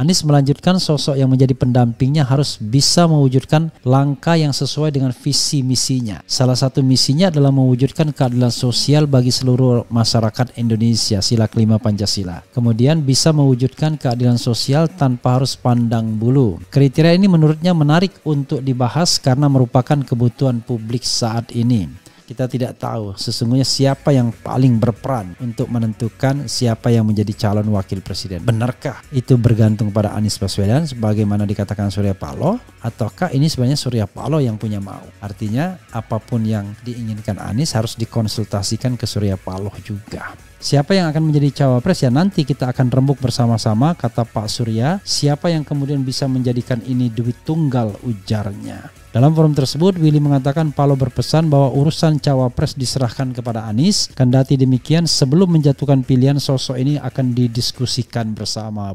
Anies melanjutkan sosok yang menjadi pendampingnya harus bisa mewujudkan langkah yang sesuai dengan visi misinya. Salah satu misinya adalah mewujudkan keadilan sosial bagi seluruh masyarakat Indonesia, sila kelima Pancasila. Kemudian bisa mewujudkan keadilan sosial tanpa harus pandang bulu. Kriteria ini menurutnya menarik untuk dibahas karena merupakan kebutuhan publik saat ini. Kita tidak tahu sesungguhnya siapa yang paling berperan untuk menentukan siapa yang menjadi calon wakil presiden. Benarkah itu bergantung pada Anies Baswedan sebagaimana dikatakan Surya Paloh ataukah ini sebenarnya Surya Paloh yang punya mau? Artinya apapun yang diinginkan Anies harus dikonsultasikan ke Surya Paloh juga. Siapa yang akan menjadi cawapres ya nanti kita akan rembuk bersama-sama kata Pak Surya. Siapa yang kemudian bisa menjadikan ini duit tunggal ujarnya. Dalam forum tersebut, Willy mengatakan Palo berpesan bahwa urusan cawapres diserahkan kepada Anies. Kendati demikian, sebelum menjatuhkan pilihan sosok ini akan didiskusikan bersama.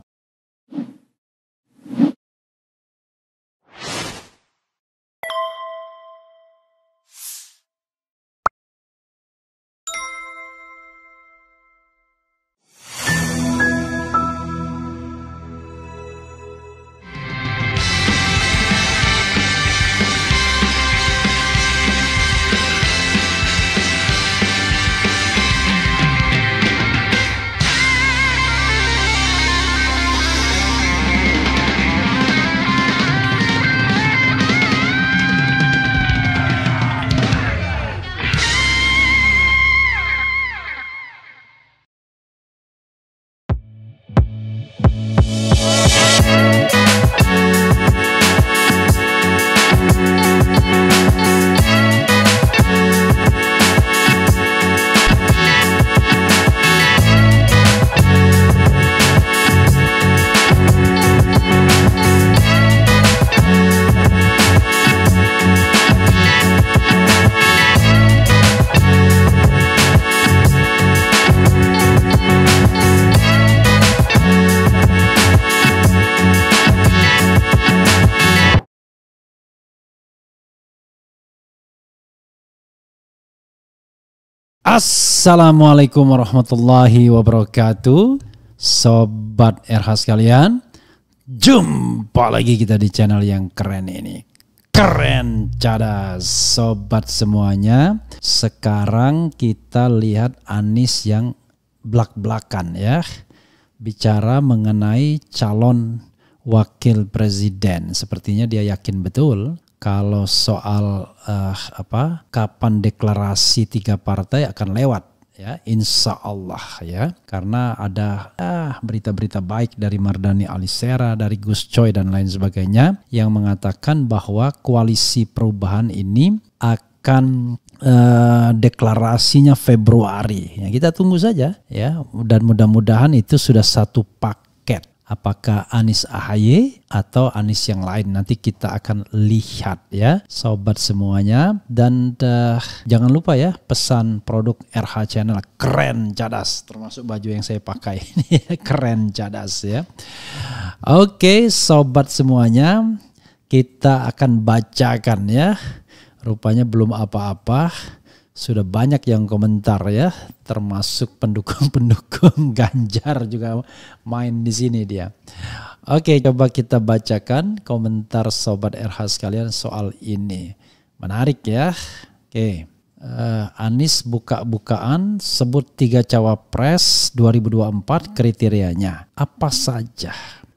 Assalamualaikum warahmatullahi wabarakatuh Sobat RH sekalian Jumpa lagi kita di channel yang keren ini Keren cara, sobat semuanya Sekarang kita lihat Anis yang belak-belakan ya Bicara mengenai calon wakil presiden Sepertinya dia yakin betul kalau soal uh, apa kapan deklarasi tiga partai akan lewat ya insya Allah ya karena ada berita ah, berita-berita baik dari Mardani Alisera dari Gus Coy dan lain sebagainya yang mengatakan bahwa koalisi perubahan ini akan Uh, deklarasinya Februari ya kita tunggu saja ya dan mudah-mudahan itu sudah satu pak apakah Anis Ahaye atau Anis yang lain nanti kita akan lihat ya sobat semuanya dan uh, jangan lupa ya pesan produk RH Channel keren cadas termasuk baju yang saya pakai ini keren cadas ya oke okay, sobat semuanya kita akan bacakan ya rupanya belum apa-apa sudah banyak yang komentar ya, termasuk pendukung-pendukung Ganjar juga main di sini dia. Oke, coba kita bacakan komentar sobat RH sekalian soal ini. Menarik ya. Oke. Uh, Anies buka-bukaan sebut tiga cawapres 2024 kriterianya. Apa saja?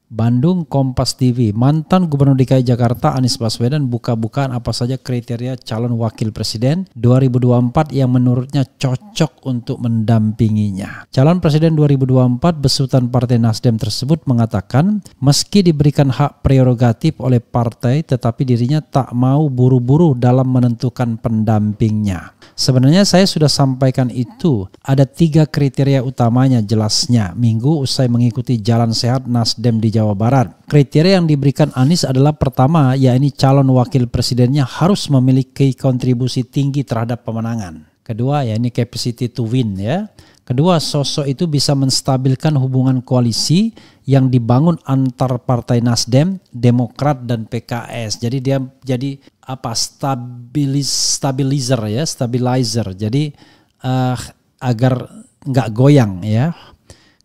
Bandung Kompas TV, mantan Gubernur DKI Jakarta Anies Baswedan buka-bukaan apa saja kriteria calon wakil presiden 2024 yang menurutnya cocok untuk mendampinginya. Calon presiden 2024 besutan Partai Nasdem tersebut mengatakan, meski diberikan hak prerogatif oleh partai, tetapi dirinya tak mau buru-buru dalam menentukan pendampingnya. Sebenarnya saya sudah sampaikan itu. Ada tiga kriteria utamanya jelasnya. Minggu usai mengikuti jalan sehat Nasdem di Jawa Barat. Kriteria yang diberikan Anies adalah pertama, yakni calon wakil presidennya harus memiliki kontribusi tinggi terhadap pemenangan. Kedua, yakni capacity to win ya. Kedua, sosok itu bisa menstabilkan hubungan koalisi yang dibangun antar partai Nasdem, Demokrat dan PKS. Jadi dia jadi apa stabilis stabilizer ya, stabilizer. Jadi uh, agar nggak goyang ya.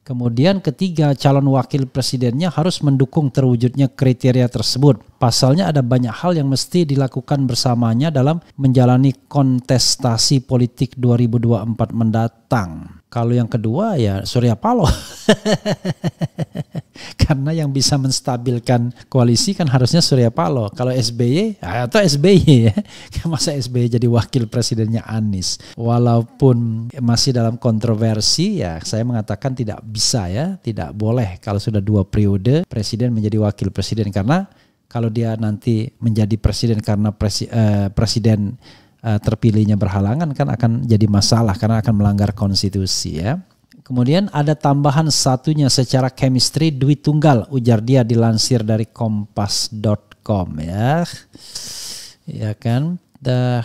Kemudian ketiga, calon wakil presidennya harus mendukung terwujudnya kriteria tersebut. Pasalnya ada banyak hal yang mesti dilakukan bersamanya dalam menjalani kontestasi politik 2024 mendatang. Kalau yang kedua ya Surya Paloh. Karena yang bisa menstabilkan koalisi kan harusnya Surya Paloh. Kalau SBY ya, atau SBY ya. Kan masa SBY jadi wakil presidennya Anies. Walaupun masih dalam kontroversi ya saya mengatakan tidak bisa ya. Tidak boleh kalau sudah dua periode presiden menjadi wakil presiden. Karena kalau dia nanti menjadi presiden karena presi, eh, presiden uh, terpilihnya berhalangan kan akan jadi masalah karena akan melanggar konstitusi ya. Kemudian ada tambahan satunya secara chemistry duit Tunggal ujar dia dilansir dari kompas.com ya. Ya kan? dah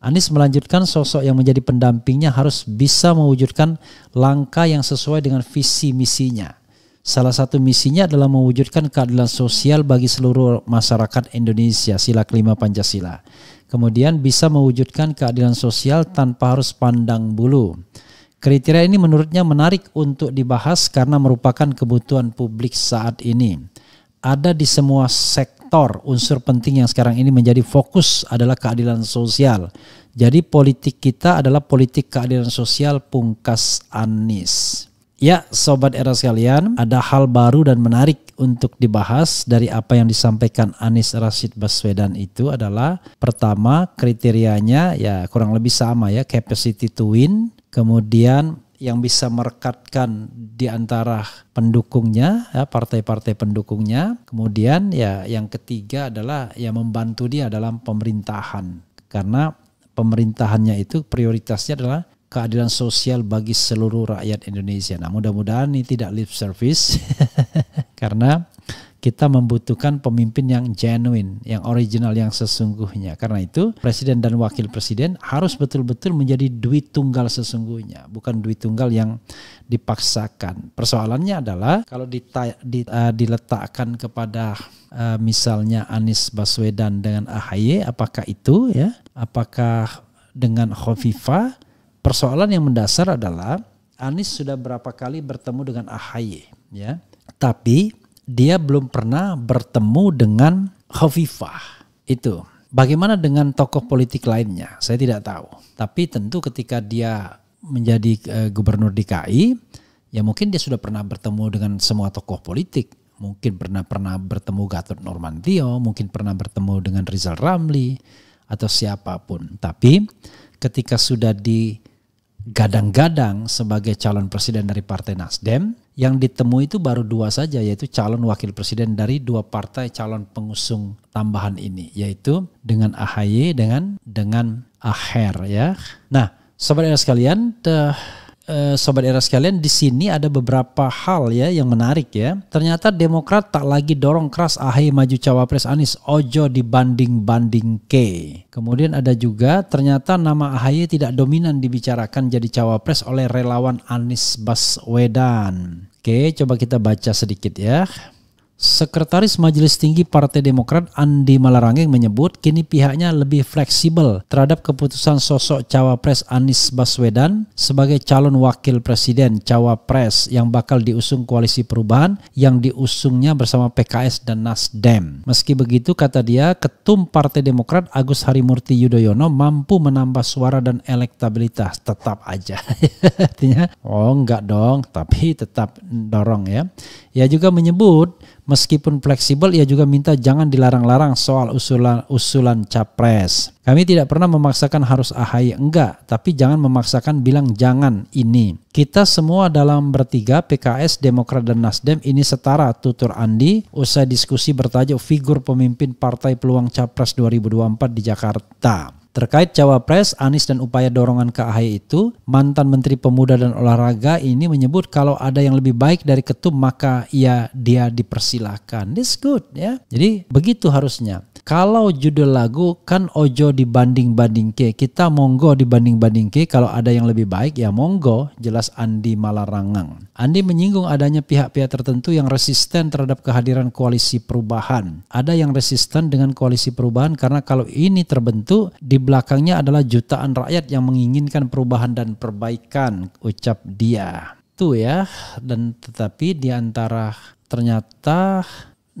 Anies melanjutkan sosok yang menjadi pendampingnya harus bisa mewujudkan langkah yang sesuai dengan visi misinya. Salah satu misinya adalah mewujudkan keadilan sosial bagi seluruh masyarakat Indonesia, sila kelima Pancasila. Kemudian bisa mewujudkan keadilan sosial tanpa harus pandang bulu. Kriteria ini menurutnya menarik untuk dibahas karena merupakan kebutuhan publik saat ini. Ada di semua sektor unsur penting yang sekarang ini menjadi fokus adalah keadilan sosial. Jadi politik kita adalah politik keadilan sosial pungkas Anis. Ya, sobat era sekalian, ada hal baru dan menarik untuk dibahas dari apa yang disampaikan Anies Rashid Baswedan itu adalah pertama kriterianya ya kurang lebih sama ya capacity to win, kemudian yang bisa merekatkan di antara pendukungnya, ya, partai-partai pendukungnya. Kemudian ya yang ketiga adalah yang membantu dia dalam pemerintahan. Karena pemerintahannya itu prioritasnya adalah keadilan sosial bagi seluruh rakyat Indonesia. Nah mudah-mudahan ini tidak lip service. Karena kita membutuhkan pemimpin yang genuine, yang original, yang sesungguhnya. Karena itu, presiden dan wakil presiden harus betul-betul menjadi duit tunggal sesungguhnya, bukan duit tunggal yang dipaksakan. Persoalannya adalah kalau eh, diletakkan kepada eh, misalnya Anies Baswedan dengan AHY, apakah itu ya? Apakah dengan Khofifa? Persoalan yang mendasar adalah Anies sudah berapa kali bertemu dengan AHY, ya? tapi dia belum pernah bertemu dengan Hovifah. Itu. Bagaimana dengan tokoh politik lainnya? Saya tidak tahu. Tapi tentu ketika dia menjadi eh, gubernur DKI, ya mungkin dia sudah pernah bertemu dengan semua tokoh politik. Mungkin pernah pernah bertemu Gatot Normantio, mungkin pernah bertemu dengan Rizal Ramli atau siapapun. Tapi ketika sudah digadang-gadang sebagai calon presiden dari Partai Nasdem, yang ditemui itu baru dua saja yaitu calon wakil presiden dari dua partai calon pengusung tambahan ini yaitu dengan AHY dengan dengan Aher ya. Nah, sobat sekalian, eh, Eh, sobat era sekalian, di sini ada beberapa hal ya yang menarik ya. Ternyata Demokrat tak lagi dorong keras AHY maju cawapres Anies, ojo dibanding-banding ke. Kemudian ada juga ternyata nama AHY tidak dominan dibicarakan jadi cawapres oleh relawan Anies Baswedan. Oke, coba kita baca sedikit ya. Sekretaris Majelis Tinggi Partai Demokrat Andi Malarangeng menyebut kini pihaknya lebih fleksibel terhadap keputusan sosok cawapres Anies Baswedan sebagai calon wakil presiden cawapres yang bakal diusung koalisi perubahan yang diusungnya bersama PKS dan Nasdem. Meski begitu kata dia, Ketum Partai Demokrat Agus Harimurti Yudhoyono mampu menambah suara dan elektabilitas tetap aja. Artinya, oh enggak dong, tapi tetap dorong ya. Ia juga menyebut meskipun fleksibel ia juga minta jangan dilarang-larang soal usulan usulan capres. Kami tidak pernah memaksakan harus AHY enggak, tapi jangan memaksakan bilang jangan ini. Kita semua dalam bertiga PKS, Demokrat dan Nasdem ini setara tutur Andi usai diskusi bertajuk figur pemimpin partai peluang capres 2024 di Jakarta. Terkait cawapres, Anies dan upaya dorongan ke AHY itu, mantan Menteri Pemuda dan Olahraga ini menyebut kalau ada yang lebih baik dari ketum maka ia dia dipersilahkan. This good ya. Jadi begitu harusnya. Kalau judul lagu kan ojo dibanding-banding ke, kita monggo dibanding-banding ke. Kalau ada yang lebih baik ya monggo, jelas Andi Malarangang. Andi menyinggung adanya pihak-pihak tertentu yang resisten terhadap kehadiran koalisi perubahan. Ada yang resisten dengan koalisi perubahan karena kalau ini terbentuk di belakangnya adalah jutaan rakyat yang menginginkan perubahan dan perbaikan, ucap dia. Tuh ya, dan tetapi di antara ternyata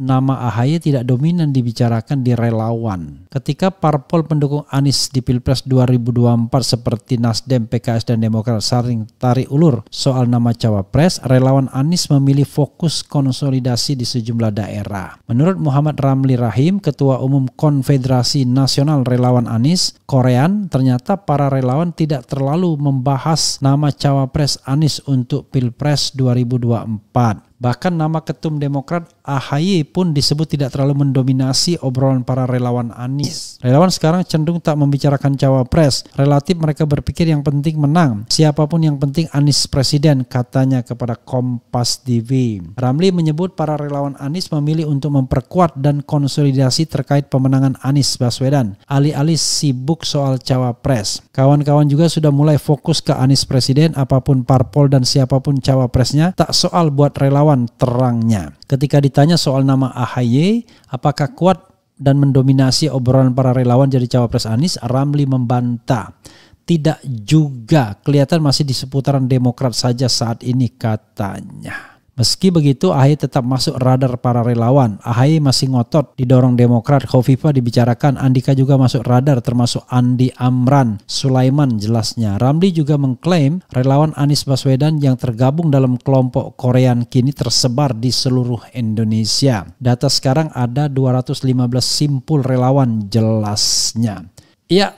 nama AHY tidak dominan dibicarakan di relawan. Ketika parpol pendukung Anies di Pilpres 2024 seperti Nasdem, PKS, dan Demokrat saring tarik ulur soal nama cawapres, relawan Anies memilih fokus konsolidasi di sejumlah daerah. Menurut Muhammad Ramli Rahim, Ketua Umum Konfederasi Nasional Relawan Anies, Korean, ternyata para relawan tidak terlalu membahas nama cawapres Anies untuk Pilpres 2024. Bahkan nama ketum Demokrat AHY pun disebut tidak terlalu mendominasi obrolan para relawan Anies. Relawan sekarang cenderung tak membicarakan cawapres. Relatif mereka berpikir yang penting menang. Siapapun yang penting Anies presiden, katanya kepada Kompas TV. Ramli menyebut para relawan Anies memilih untuk memperkuat dan konsolidasi terkait pemenangan Anies Baswedan. Alih-alih sibuk soal cawapres. Kawan-kawan juga sudah mulai fokus ke Anies presiden apapun parpol dan siapapun cawapresnya. Tak soal buat relawan melawan terangnya. Ketika ditanya soal nama AHY, apakah kuat dan mendominasi obrolan para relawan jadi cawapres Anies, Ramli membantah. Tidak juga, kelihatan masih di seputaran Demokrat saja saat ini katanya. Meski begitu, AHY tetap masuk radar para relawan. AHY masih ngotot, didorong Demokrat, Khofifa dibicarakan, Andika juga masuk radar termasuk Andi Amran, Sulaiman jelasnya. Ramli juga mengklaim relawan Anies Baswedan yang tergabung dalam kelompok Korean kini tersebar di seluruh Indonesia. Data sekarang ada 215 simpul relawan jelasnya. Iya.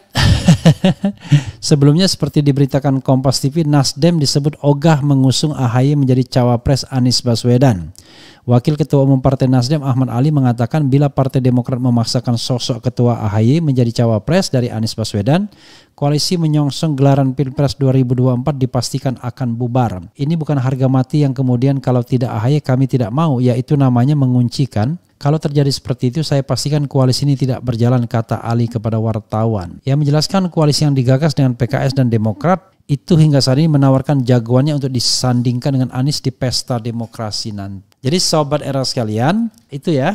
Sebelumnya seperti diberitakan Kompas TV, Nasdem disebut ogah mengusung AHY menjadi cawapres Anies Baswedan. Wakil Ketua Umum Partai Nasdem Ahmad Ali mengatakan bila Partai Demokrat memaksakan sosok Ketua AHY menjadi cawapres dari Anies Baswedan, koalisi menyongsong gelaran Pilpres 2024 dipastikan akan bubar. Ini bukan harga mati yang kemudian kalau tidak AHY kami tidak mau, yaitu namanya menguncikan kalau terjadi seperti itu, saya pastikan koalisi ini tidak berjalan, kata Ali kepada wartawan. Ia menjelaskan koalisi yang digagas dengan PKS dan Demokrat itu hingga saat ini menawarkan jagoannya untuk disandingkan dengan Anies di pesta demokrasi nanti. Jadi sobat era sekalian, itu ya.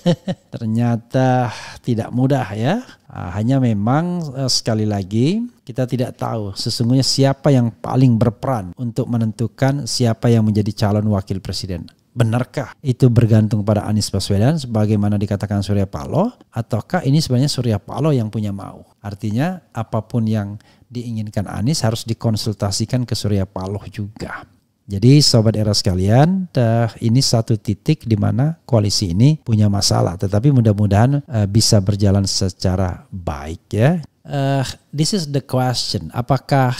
Ternyata tidak mudah ya. Ah, hanya memang eh, sekali lagi kita tidak tahu sesungguhnya siapa yang paling berperan untuk menentukan siapa yang menjadi calon wakil presiden. Benarkah itu bergantung pada Anies Baswedan sebagaimana dikatakan Surya Paloh ataukah ini sebenarnya Surya Paloh yang punya mau? Artinya apapun yang diinginkan Anies harus dikonsultasikan ke Surya Paloh juga. Jadi sobat era sekalian, eh, ini satu titik di mana koalisi ini punya masalah, tetapi mudah-mudahan eh, bisa berjalan secara baik ya. Uh, this is the question. Apakah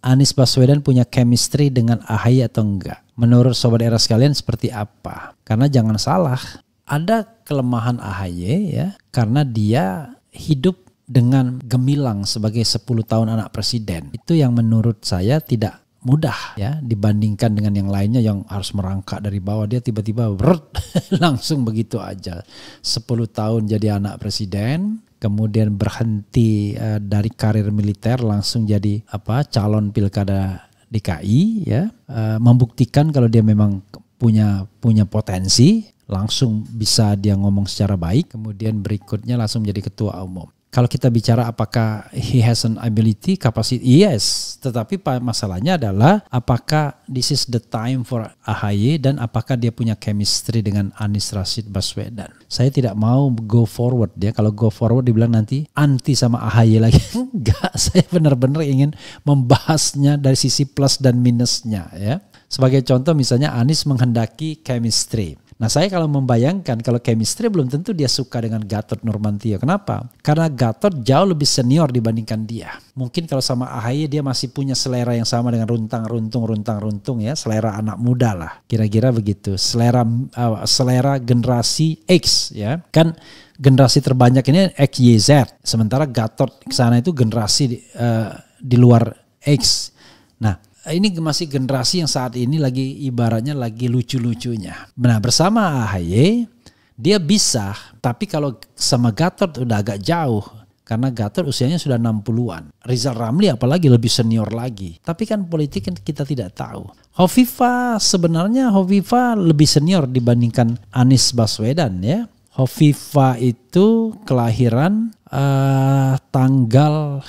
Anies Baswedan punya chemistry dengan AHY atau enggak? Menurut sobat era sekalian seperti apa? Karena jangan salah, ada kelemahan AHY ya karena dia hidup dengan gemilang sebagai 10 tahun anak presiden. Itu yang menurut saya tidak mudah ya dibandingkan dengan yang lainnya yang harus merangkak dari bawah dia tiba-tiba langsung begitu aja 10 tahun jadi anak presiden kemudian berhenti eh, dari karir militer langsung jadi apa calon pilkada DKI ya eh, membuktikan kalau dia memang punya punya potensi langsung bisa dia ngomong secara baik kemudian berikutnya langsung menjadi ketua umum kalau kita bicara apakah he has an ability, capacity, yes. Tetapi masalahnya adalah apakah this is the time for AHY dan apakah dia punya chemistry dengan Anis Rashid Baswedan. Saya tidak mau go forward ya. Kalau go forward dibilang nanti anti sama AHY lagi. Enggak, saya benar-benar ingin membahasnya dari sisi plus dan minusnya ya. Sebagai contoh misalnya Anis menghendaki chemistry. Nah saya kalau membayangkan kalau chemistry belum tentu dia suka dengan Gatot Nurmantio. Kenapa? Karena Gatot jauh lebih senior dibandingkan dia. Mungkin kalau sama AHY dia masih punya selera yang sama dengan runtang runtung runtang runtung ya selera anak muda lah. Kira-kira begitu. Selera uh, selera generasi X ya kan generasi terbanyak ini X Y Z. Sementara Gatot ke sana itu generasi uh, di luar X. Nah ini masih generasi yang saat ini lagi ibaratnya lagi lucu-lucunya. Nah bersama AHY dia bisa, tapi kalau sama Gatot udah agak jauh karena Gatot usianya sudah 60-an. Rizal Ramli apalagi lebih senior lagi. Tapi kan politik kan kita tidak tahu. Hovifa sebenarnya Hovifa lebih senior dibandingkan Anies Baswedan ya. Hovifa itu kelahiran uh, tanggal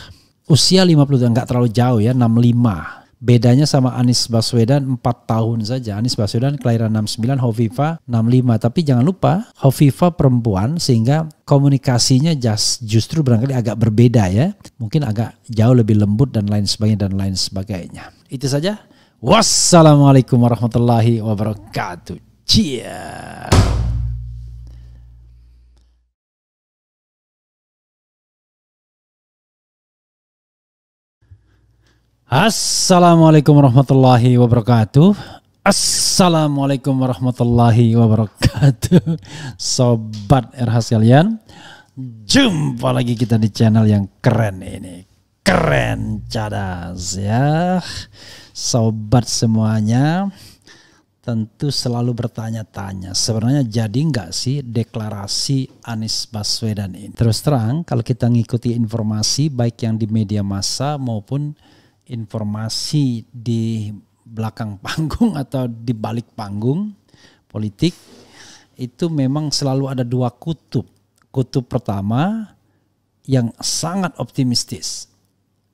usia 50 nggak terlalu jauh ya 65 bedanya sama Anies Baswedan 4 tahun saja. Anies Baswedan kelahiran 69, Hovifa 65. Tapi jangan lupa Hovifa perempuan sehingga komunikasinya just, justru barangkali agak berbeda ya. Mungkin agak jauh lebih lembut dan lain sebagainya dan lain sebagainya. Itu saja. Wassalamualaikum warahmatullahi wabarakatuh. Cheers. Assalamualaikum warahmatullahi wabarakatuh. Assalamualaikum warahmatullahi wabarakatuh. Sobat RH sekalian, jumpa lagi kita di channel yang keren ini. Keren cadas ya. Sobat semuanya, tentu selalu bertanya-tanya sebenarnya jadi nggak sih deklarasi Anies Baswedan ini terus terang kalau kita ngikuti informasi baik yang di media massa maupun informasi di belakang panggung atau di balik panggung politik itu memang selalu ada dua kutub. Kutub pertama yang sangat optimistis.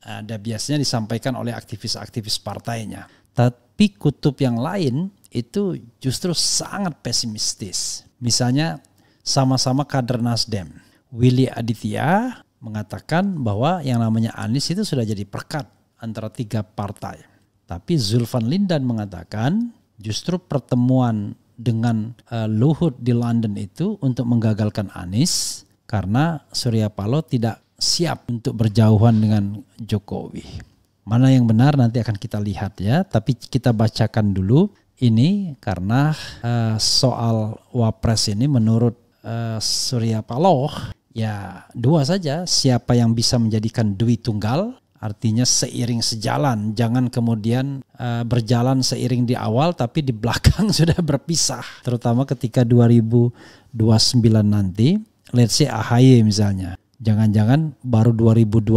Ada biasanya disampaikan oleh aktivis-aktivis partainya. Tapi kutub yang lain itu justru sangat pesimistis. Misalnya sama-sama kader Nasdem. Willy Aditya mengatakan bahwa yang namanya Anies itu sudah jadi perkat antara tiga partai. Tapi Zulfan Lindan mengatakan justru pertemuan dengan uh, Luhut di London itu untuk menggagalkan Anies karena Surya Paloh tidak siap untuk berjauhan dengan Jokowi. Mana yang benar nanti akan kita lihat ya, tapi kita bacakan dulu ini karena uh, soal wapres ini menurut uh, Surya Paloh ya dua saja siapa yang bisa menjadikan duit tunggal Artinya seiring sejalan, jangan kemudian uh, berjalan seiring di awal tapi di belakang sudah berpisah. Terutama ketika 2029 nanti, let's say AHY misalnya. Jangan-jangan baru 2026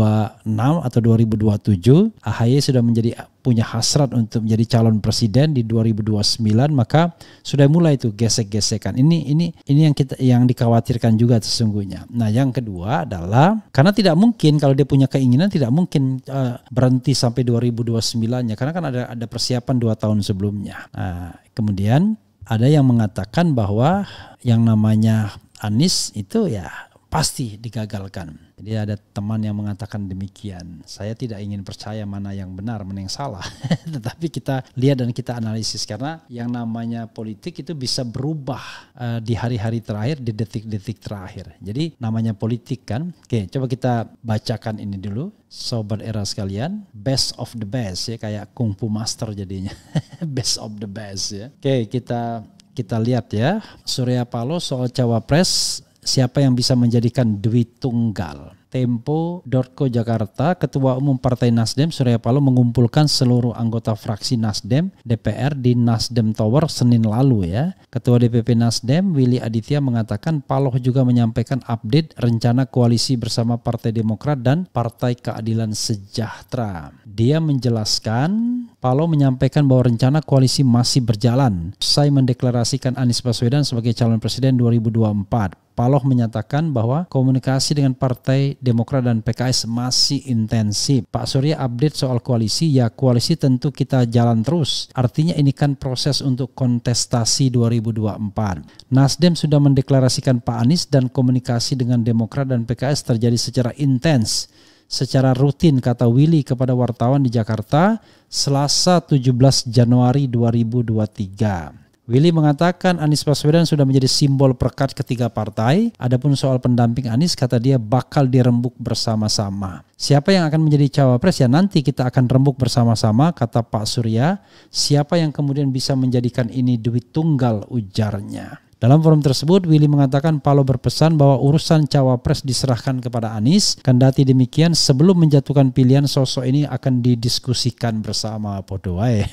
atau 2027 AHY sudah menjadi punya hasrat untuk menjadi calon presiden di 2029 maka sudah mulai itu gesek-gesekan. Ini ini ini yang kita yang dikhawatirkan juga sesungguhnya. Nah, yang kedua adalah karena tidak mungkin kalau dia punya keinginan tidak mungkin uh, berhenti sampai 2029-nya karena kan ada ada persiapan dua tahun sebelumnya. Nah, kemudian ada yang mengatakan bahwa yang namanya Anies itu ya pasti digagalkan. Jadi ada teman yang mengatakan demikian. Saya tidak ingin percaya mana yang benar, mana yang salah. Tetapi kita lihat dan kita analisis karena yang namanya politik itu bisa berubah eh, di hari-hari terakhir, di detik-detik terakhir. Jadi namanya politik kan. Oke, coba kita bacakan ini dulu. Sobat era sekalian, best of the best ya kayak kungfu master jadinya. best of the best ya. Oke, kita kita lihat ya. Surya Paloh soal cawapres siapa yang bisa menjadikan duit Tunggal. Tempo, Dorko Jakarta, Ketua Umum Partai Nasdem Surya Paloh mengumpulkan seluruh anggota fraksi Nasdem DPR di Nasdem Tower Senin lalu ya. Ketua DPP Nasdem Willy Aditya mengatakan Paloh juga menyampaikan update rencana koalisi bersama Partai Demokrat dan Partai Keadilan Sejahtera. Dia menjelaskan Paloh menyampaikan bahwa rencana koalisi masih berjalan. Saya mendeklarasikan Anies Baswedan sebagai calon presiden 2024. Paloh menyatakan bahwa komunikasi dengan Partai Demokrat dan PKS masih intensif. Pak Surya update soal koalisi, ya koalisi tentu kita jalan terus. Artinya ini kan proses untuk kontestasi 2024. Nasdem sudah mendeklarasikan Pak Anies dan komunikasi dengan Demokrat dan PKS terjadi secara intens secara rutin kata Willy kepada wartawan di Jakarta Selasa 17 Januari 2023. Willy mengatakan Anies Baswedan sudah menjadi simbol perkat ketiga partai. Adapun soal pendamping Anies kata dia bakal dirembuk bersama-sama. Siapa yang akan menjadi cawapres ya nanti kita akan rembuk bersama-sama kata Pak Surya. Siapa yang kemudian bisa menjadikan ini duit tunggal ujarnya. Dalam forum tersebut, Willy mengatakan Palo berpesan bahwa urusan cawapres diserahkan kepada Anies. Kendati demikian, sebelum menjatuhkan pilihan, sosok ini akan didiskusikan bersama Podoai.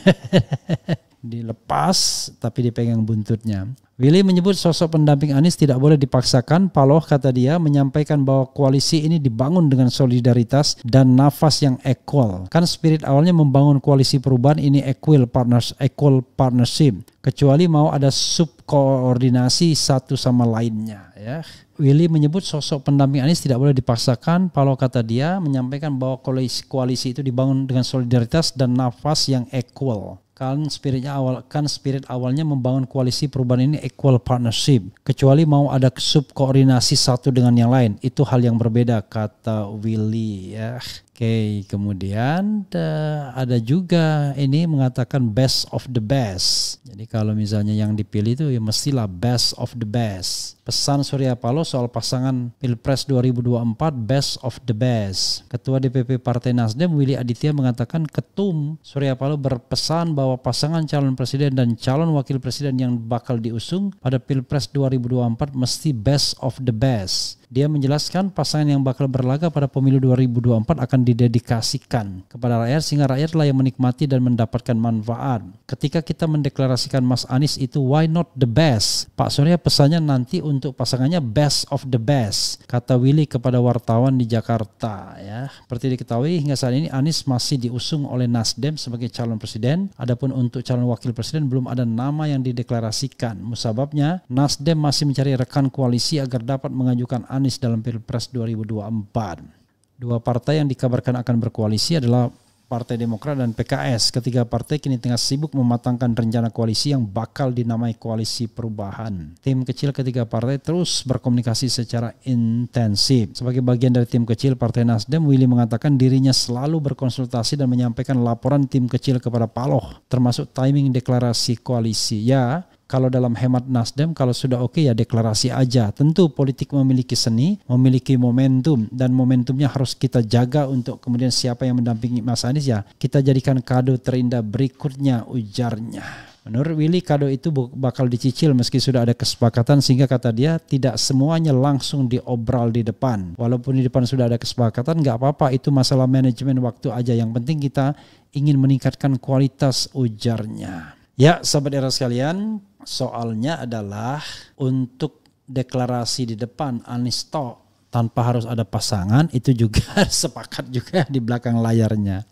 dilepas tapi dipegang buntutnya. Willy menyebut sosok pendamping Anies tidak boleh dipaksakan. Paloh kata dia menyampaikan bahwa koalisi ini dibangun dengan solidaritas dan nafas yang equal. Kan spirit awalnya membangun koalisi perubahan ini equal partners equal partnership kecuali mau ada subkoordinasi satu sama lainnya ya. Willy menyebut sosok pendamping Anies tidak boleh dipaksakan. Paloh kata dia menyampaikan bahwa koalisi, koalisi itu dibangun dengan solidaritas dan nafas yang equal kan spiritnya awal kan spirit awalnya membangun koalisi perubahan ini equal partnership kecuali mau ada subkoordinasi satu dengan yang lain itu hal yang berbeda kata Willy ya okay, kemudian eh, ada juga ini mengatakan best of the best. Jadi kalau misalnya yang dipilih itu ya mestilah best of the best. Pesan Surya Paloh soal pasangan Pilpres 2024 best of the best. Ketua DPP Partai Nasdem Willy Aditya mengatakan ketum Surya Paloh berpesan bahwa pasangan calon presiden dan calon wakil presiden yang bakal diusung pada Pilpres 2024 mesti best of the best. Dia menjelaskan pasangan yang bakal berlaga pada pemilu 2024 akan didedikasikan kepada rakyat sehingga rakyatlah yang menikmati dan mendapatkan manfaat. Ketika kita mendeklarasikan Mas Anies itu why not the best? Pak Surya pesannya nanti untuk pasangannya best of the best kata Willy kepada wartawan di Jakarta ya. Seperti diketahui hingga saat ini Anies masih diusung oleh Nasdem sebagai calon presiden. Adapun untuk calon wakil presiden belum ada nama yang dideklarasikan. Musababnya Nasdem masih mencari rekan koalisi agar dapat mengajukan Anies dalam Pilpres 2024. Dua partai yang dikabarkan akan berkoalisi adalah Partai Demokrat dan PKS. Ketiga partai kini tengah sibuk mematangkan rencana koalisi yang bakal dinamai Koalisi Perubahan. Tim kecil ketiga partai terus berkomunikasi secara intensif. Sebagai bagian dari tim kecil Partai Nasdem, Willy mengatakan dirinya selalu berkonsultasi dan menyampaikan laporan tim kecil kepada Paloh, termasuk timing deklarasi koalisi. Ya, kalau dalam hemat Nasdem, kalau sudah oke okay, ya deklarasi aja. Tentu politik memiliki seni, memiliki momentum, dan momentumnya harus kita jaga untuk kemudian siapa yang mendampingi Mas Anies ya. Kita jadikan kado terindah berikutnya ujarnya. Menurut Willy, kado itu bakal dicicil meski sudah ada kesepakatan sehingga kata dia tidak semuanya langsung diobral di depan. Walaupun di depan sudah ada kesepakatan, nggak apa-apa itu masalah manajemen waktu aja. Yang penting kita ingin meningkatkan kualitas ujarnya. Ya, sahabat era sekalian, Soalnya adalah untuk deklarasi di depan Anies tok tanpa harus ada pasangan itu juga sepakat juga di belakang layarnya.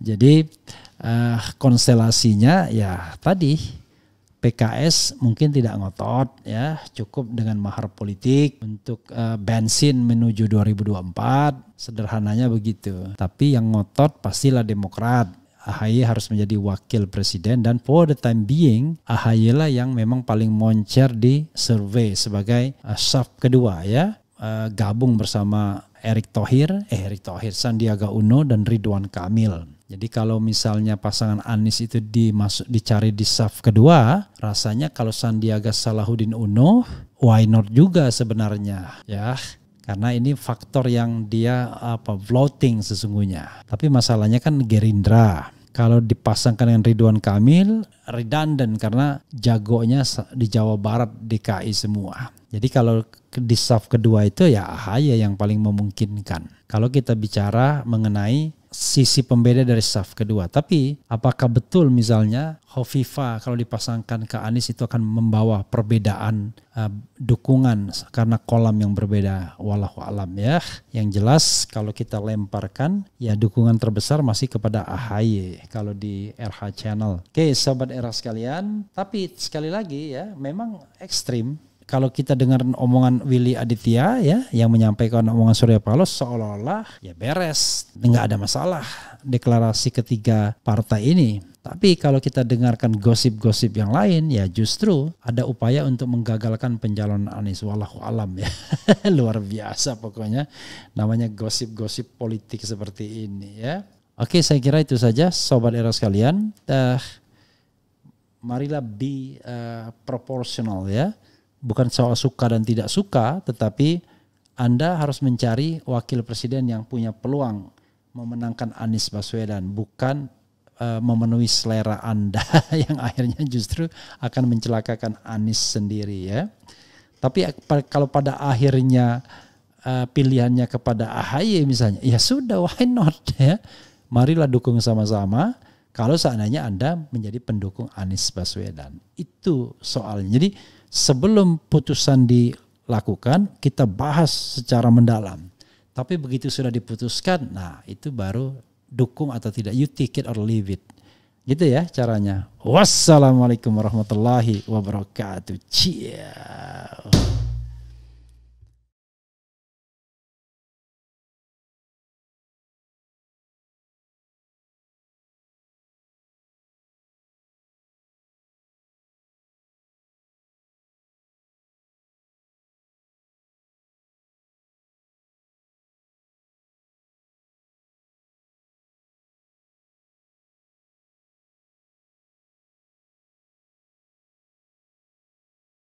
Jadi uh, konstelasinya ya tadi PKS mungkin tidak ngotot ya cukup dengan mahar politik untuk uh, bensin menuju 2024 sederhananya begitu tapi yang ngotot pastilah Demokrat AHY harus menjadi wakil presiden dan for the time being AHY lah yang memang paling moncer di survei sebagai uh, eh, sub kedua ya uh, gabung bersama Erick Thohir, eh Erick Thohir, Sandiaga Uno dan Ridwan Kamil. Jadi kalau misalnya pasangan Anies itu dimasuk dicari di saf kedua, rasanya kalau Sandiaga Salahuddin Uno, why not juga sebenarnya, ya karena ini faktor yang dia apa floating sesungguhnya. Tapi masalahnya kan Gerindra. Kalau dipasangkan dengan Ridwan Kamil, redundant karena jagonya di Jawa Barat DKI semua. Jadi kalau di saf kedua itu ya Ahy yang paling memungkinkan. Kalau kita bicara mengenai sisi pembeda dari saf kedua. Tapi apakah betul misalnya Hovifa kalau dipasangkan ke Anies itu akan membawa perbedaan uh, dukungan karena kolam yang berbeda walau alam ya. Yang jelas kalau kita lemparkan ya dukungan terbesar masih kepada AHY kalau di RH Channel. Oke sobat era sekalian, tapi sekali lagi ya memang ekstrim kalau kita dengar omongan Willy Aditya ya yang menyampaikan omongan Surya Paloh seolah-olah ya beres, nggak ada masalah deklarasi ketiga partai ini. Tapi kalau kita dengarkan gosip-gosip yang lain, ya justru ada upaya untuk menggagalkan pencalonan Anies. Wallahu alam ya, luar biasa pokoknya. Namanya gosip-gosip politik seperti ini ya. Oke, saya kira itu saja, sobat era sekalian. Uh, marilah be uh, proportional ya bukan soal suka dan tidak suka, tetapi Anda harus mencari wakil presiden yang punya peluang memenangkan Anies Baswedan, bukan uh, memenuhi selera Anda yang akhirnya justru akan mencelakakan Anies sendiri ya. Tapi kalau pada akhirnya uh, pilihannya kepada AHY misalnya, ya sudah why not ya. Marilah dukung sama-sama kalau seandainya Anda menjadi pendukung Anies Baswedan, itu soalnya. Jadi sebelum putusan dilakukan, kita bahas secara mendalam. Tapi begitu sudah diputuskan, nah itu baru dukung atau tidak. You take it or leave it. Gitu ya caranya. Wassalamualaikum warahmatullahi wabarakatuh. Ciao.